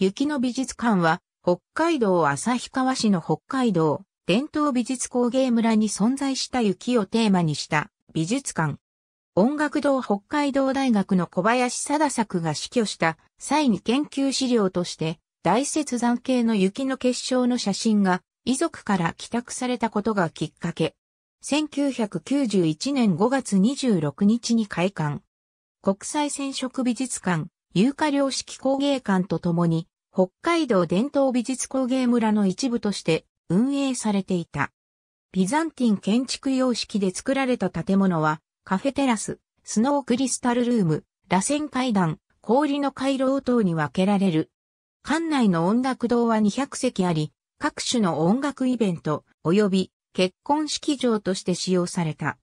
雪の美術館は、北海道旭川市の北海道伝統美術工芸村に存在した雪をテーマにした美術館。音楽堂北海道大学の小林貞作が死去した際に研究資料として、大雪山系の雪の結晶の写真が遺族から帰宅されたことがきっかけ。1991年5月26日に開館。国際染色美術館、有価良式工芸館とともに、北海道伝統美術工芸村の一部として運営されていた。ビザンティン建築様式で作られた建物は、カフェテラス、スノークリスタルルーム、螺旋階段、氷の回廊等に分けられる。館内の音楽堂は200席あり、各種の音楽イベント、及び結婚式場として使用された。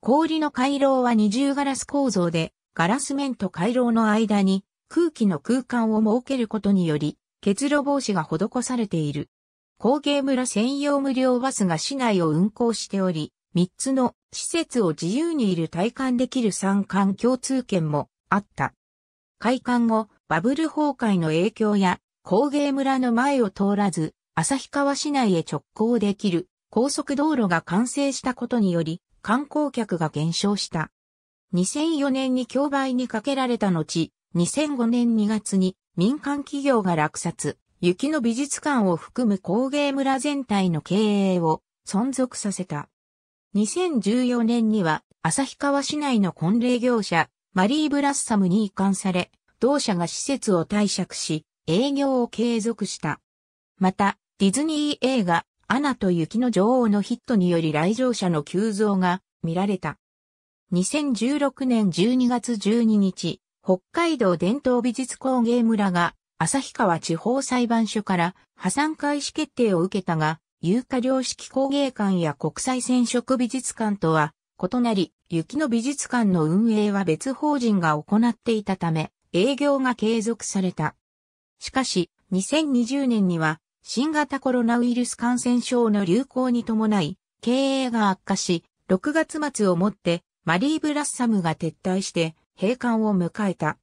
氷の回廊は二重ガラス構造で、ガラス面と回廊の間に空気の空間を設けることにより、結露防止が施されている。工芸村専用無料バスが市内を運行しており、3つの施設を自由にいる体感できる山間共通券もあった。開館後、バブル崩壊の影響や工芸村の前を通らず、旭川市内へ直行できる高速道路が完成したことにより観光客が減少した。2004年に競売にかけられた後、2005年2月に民間企業が落札、雪の美術館を含む工芸村全体の経営を存続させた。2014年には旭川市内の婚礼業者、マリー・ブラッサムに移管され、同社が施設を退職し、営業を継続した。また、ディズニー映画、アナと雪の女王のヒットにより来場者の急増が見られた。2016年12月12日、北海道伝統美術工芸村が旭川地方裁判所から破産開始決定を受けたが、有価良式工芸館や国際染色美術館とは異なり、雪の美術館の運営は別法人が行っていたため、営業が継続された。しかし、2020年には、新型コロナウイルス感染症の流行に伴い、経営が悪化し、6月末をもって、マリー・ブラッサムが撤退して、閉館を迎えた。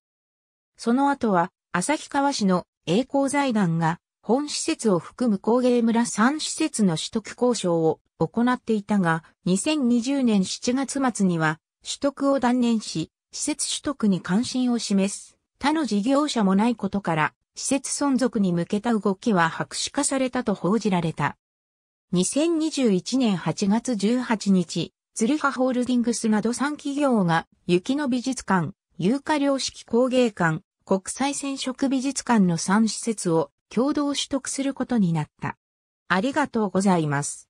その後は、旭川市の栄光財団が、本施設を含む工芸村3施設の取得交渉を行っていたが、2020年7月末には、取得を断念し、施設取得に関心を示す。他の事業者もないことから、施設存続に向けた動きは白紙化されたと報じられた。2021年8月18日、ツルハホールディングスなど3企業が、雪の美術館、有価良式工芸館、国際染色美術館の3施設を共同取得することになった。ありがとうございます。